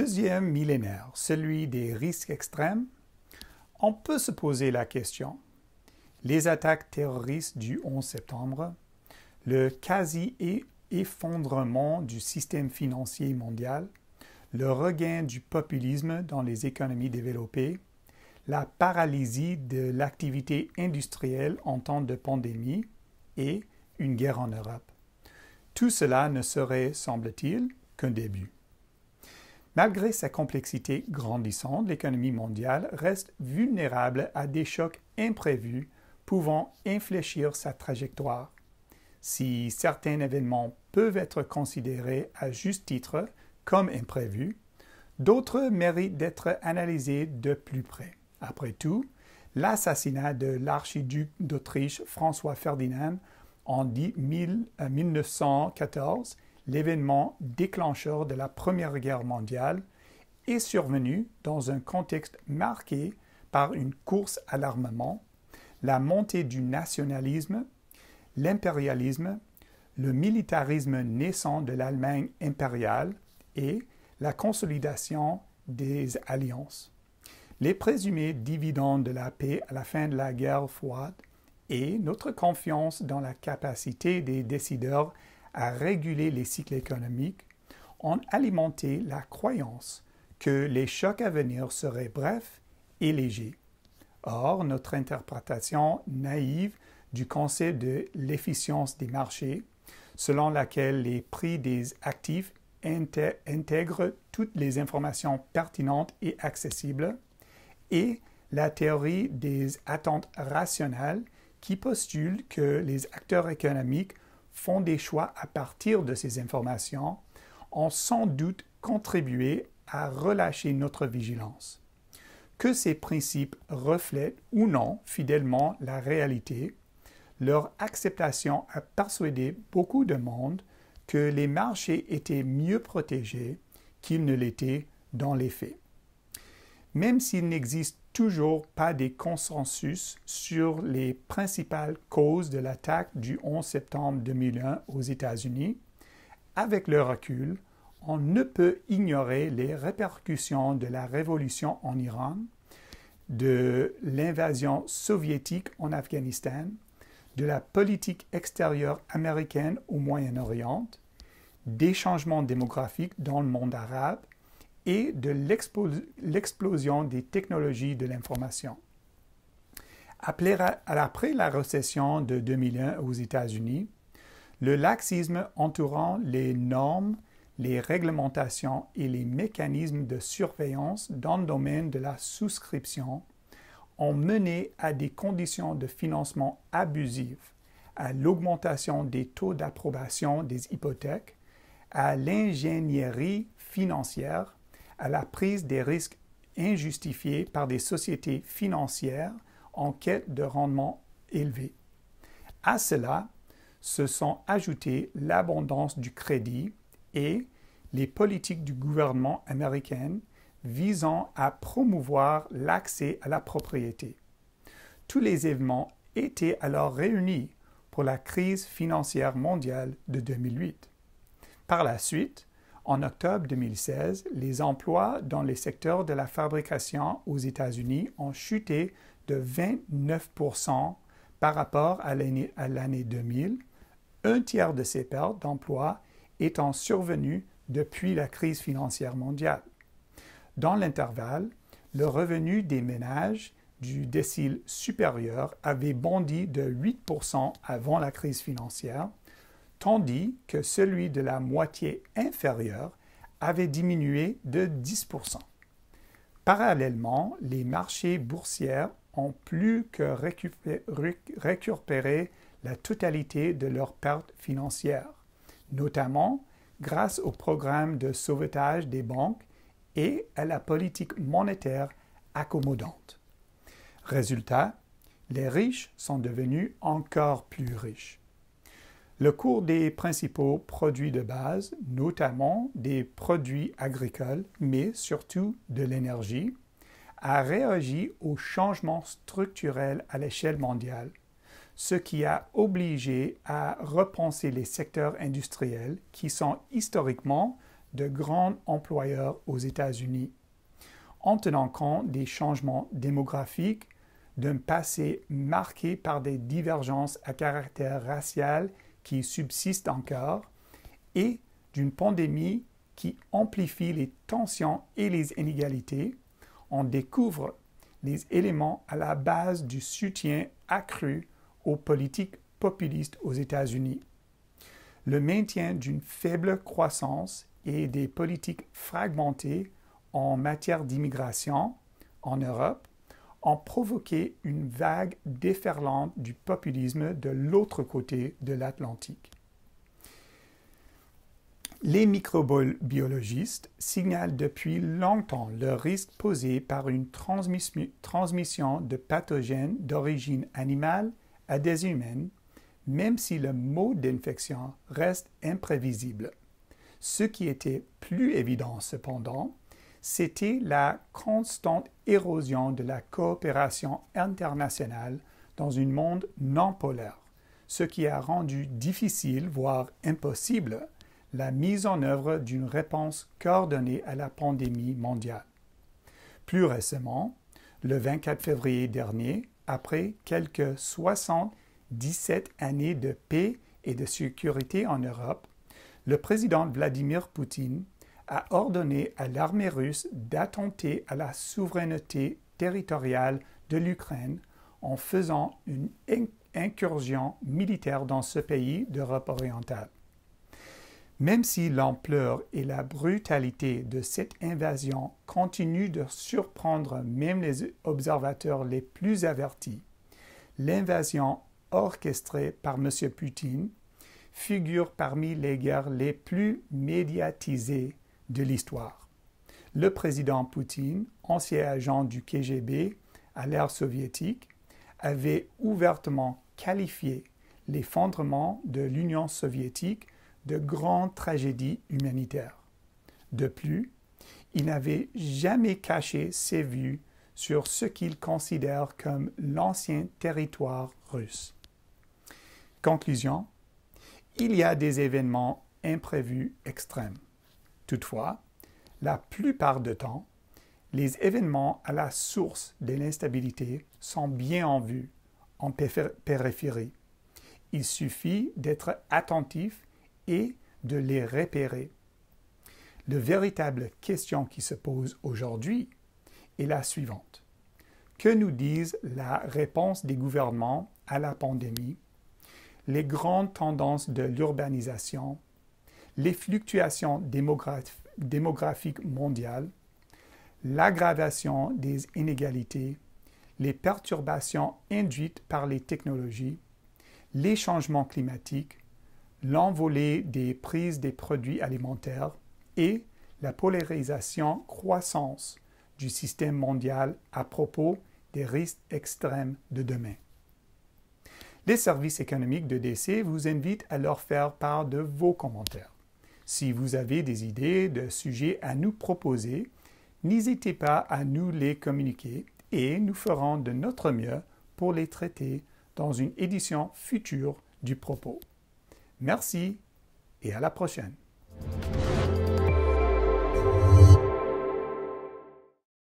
deuxième millénaire, celui des risques extrêmes, on peut se poser la question, les attaques terroristes du 11 septembre, le quasi-effondrement du système financier mondial, le regain du populisme dans les économies développées, la paralysie de l'activité industrielle en temps de pandémie et une guerre en Europe. Tout cela ne serait, semble-t-il, qu'un début. Malgré sa complexité grandissante, l'économie mondiale reste vulnérable à des chocs imprévus pouvant infléchir sa trajectoire. Si certains événements peuvent être considérés à juste titre comme imprévus, d'autres méritent d'être analysés de plus près. Après tout, l'assassinat de l'archiduc d'Autriche François Ferdinand en 1914 l'événement déclencheur de la Première Guerre mondiale, est survenu dans un contexte marqué par une course à l'armement, la montée du nationalisme, l'impérialisme, le militarisme naissant de l'Allemagne impériale et la consolidation des alliances. Les présumés dividendes de la paix à la fin de la guerre froide et notre confiance dans la capacité des décideurs à réguler les cycles économiques ont alimenté la croyance que les chocs à venir seraient brefs et légers. Or, notre interprétation naïve du concept de l'efficience des marchés, selon laquelle les prix des actifs intègrent toutes les informations pertinentes et accessibles, et la théorie des attentes rationnelles qui postule que les acteurs économiques font des choix à partir de ces informations ont sans doute contribué à relâcher notre vigilance. Que ces principes reflètent ou non fidèlement la réalité, leur acceptation a persuadé beaucoup de monde que les marchés étaient mieux protégés qu'ils ne l'étaient dans les faits. Même s'il n'existe toujours pas de consensus sur les principales causes de l'attaque du 11 septembre 2001 aux États-Unis, avec le recul, on ne peut ignorer les répercussions de la révolution en Iran, de l'invasion soviétique en Afghanistan, de la politique extérieure américaine au Moyen-Orient, des changements démographiques dans le monde arabe, et de l'explosion des technologies de l'information. Après, la récession de 2001 aux États-Unis, le laxisme entourant les normes, les réglementations et les mécanismes de surveillance dans le domaine de la souscription ont mené à des conditions de financement abusives, à l'augmentation des taux d'approbation des hypothèques, à l'ingénierie financière à la prise des risques injustifiés par des sociétés financières en quête de rendements élevés. À cela se sont ajoutées l'abondance du crédit et les politiques du gouvernement américain visant à promouvoir l'accès à la propriété. Tous les événements étaient alors réunis pour la crise financière mondiale de 2008. Par la suite, en octobre 2016, les emplois dans les secteurs de la fabrication aux États-Unis ont chuté de 29 par rapport à l'année 2000. Un tiers de ces pertes d'emplois étant survenues depuis la crise financière mondiale. Dans l'intervalle, le revenu des ménages du décile supérieur avait bondi de 8 avant la crise financière tandis que celui de la moitié inférieure avait diminué de 10 Parallèlement, les marchés boursiers ont plus que récupéré la totalité de leurs pertes financières, notamment grâce au programme de sauvetage des banques et à la politique monétaire accommodante. Résultat, les riches sont devenus encore plus riches. Le cours des principaux produits de base, notamment des produits agricoles, mais surtout de l'énergie, a réagi aux changements structurels à l'échelle mondiale, ce qui a obligé à repenser les secteurs industriels qui sont historiquement de grands employeurs aux États-Unis, en tenant compte des changements démographiques, d'un passé marqué par des divergences à caractère racial qui subsiste encore et d'une pandémie qui amplifie les tensions et les inégalités, on découvre les éléments à la base du soutien accru aux politiques populistes aux États-Unis. Le maintien d'une faible croissance et des politiques fragmentées en matière d'immigration en Europe ont provoqué une vague déferlante du populisme de l'autre côté de l'Atlantique. Les microbiologistes signalent depuis longtemps le risque posé par une transmission de pathogènes d'origine animale à des humaines, même si le mode d'infection reste imprévisible. Ce qui était plus évident cependant, c'était la constante érosion de la coopération internationale dans un monde non polaire, ce qui a rendu difficile, voire impossible, la mise en œuvre d'une réponse coordonnée à la pandémie mondiale. Plus récemment, le 24 février dernier, après quelques 77 années de paix et de sécurité en Europe, le président Vladimir Poutine a ordonné à l'armée russe d'attenter à la souveraineté territoriale de l'Ukraine en faisant une incursion militaire dans ce pays d'Europe orientale. Même si l'ampleur et la brutalité de cette invasion continuent de surprendre même les observateurs les plus avertis, l'invasion orchestrée par M. Poutine figure parmi les guerres les plus médiatisées de l'histoire. Le président Poutine, ancien agent du KGB à l'ère soviétique, avait ouvertement qualifié l'effondrement de l'Union soviétique de grande tragédie humanitaire. De plus, il n'avait jamais caché ses vues sur ce qu'il considère comme l'ancien territoire russe. Conclusion, il y a des événements imprévus extrêmes. Toutefois, la plupart du temps, les événements à la source de l'instabilité sont bien en vue, en périphérie. Il suffit d'être attentif et de les repérer. La véritable question qui se pose aujourd'hui est la suivante. Que nous disent la réponse des gouvernements à la pandémie, les grandes tendances de l'urbanisation les fluctuations démographiques mondiales, l'aggravation des inégalités, les perturbations induites par les technologies, les changements climatiques, l'envolée des prises des produits alimentaires et la polarisation croissance du système mondial à propos des risques extrêmes de demain. Les services économiques de DC vous invitent à leur faire part de vos commentaires. Si vous avez des idées de sujets à nous proposer, n'hésitez pas à nous les communiquer et nous ferons de notre mieux pour les traiter dans une édition future du propos. Merci et à la prochaine.